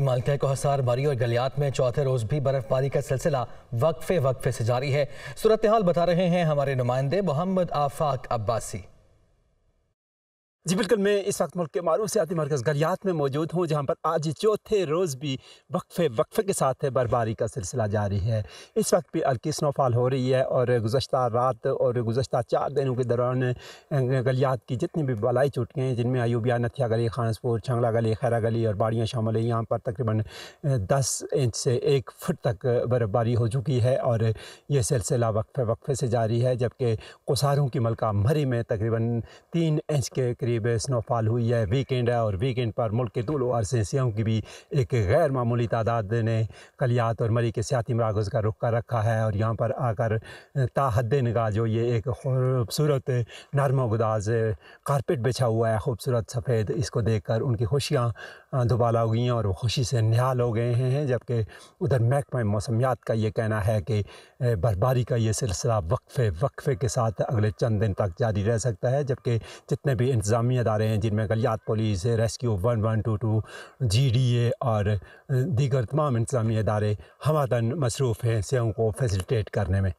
मालते को हसार बारी और गलियात में चौथे रोज भी बर्फबारी का सिलसिला वक्फे वक्फे से जारी है सूरत हाल बता रहे हैं हमारे नुमाइंदे मोहम्मद आफाक अब्बासी जी बिल्कुल मैं इस वक्त मुल्क के मरूफ सियाती मरकज़ गलियात में मौजूद हूँ जहाँ पर आज चौथे रोज़ भी वक्फे वक्फे के साथ बर्फबारी का सिलसिला जारी है इस वक्त भी हल्की स्नोफॉल हो रही है और गुज्त रात और गुज्त चार दिनों के दौरान गलियात की जितनी भी बलाई चुटकें हैं जिनमें अयूबिया नथिया गली खानसपुर छंगला गली खैरा गली और बाड़ियाँ शामिल है यहाँ पर तकरीबन दस इंच से एक फुट तक बर्फबारी हो चुकी है और ये सिलसिला वक्फे वक्फे से जारी है जबकि कोसारों की मलका मरी में तकरीबन तीन इंच के करीब करीब स्नोफॉल हुई है वीकेंड है और वीकेंड पर मुल्क के दूलो और सियाहों की भी एक गैर मामूली तादाद ने कलियात और मरी के सियाती मराकज़ का रुख कर रखा है और यहाँ पर आकर ताहद नगा जो ये एक खूबसूरत नरम गुदाज कारपेट बिछा हुआ है खूबसूरत सफ़ेद इसको देख कर उनकी खुशियाँ दुबाला हो गई हैं और वो खुशी से निहाल हो गए हैं जबकि उधर महकमा मौसमियात का ये कहना है कि बर्फबारी का ये सिलसिला वक्फे वक्फे के साथ अगले चंद दिन तक जारी रह सकता है जबकि जितने भी इंतज़ाम इंतजामी अदारे हैं जिनमें Galiyat police rescue one one two two G D A और दीगर तमाम इंतजामी अदारे हमादन मसरूफ़ हैं सेहों को फैसिलिटेट करने में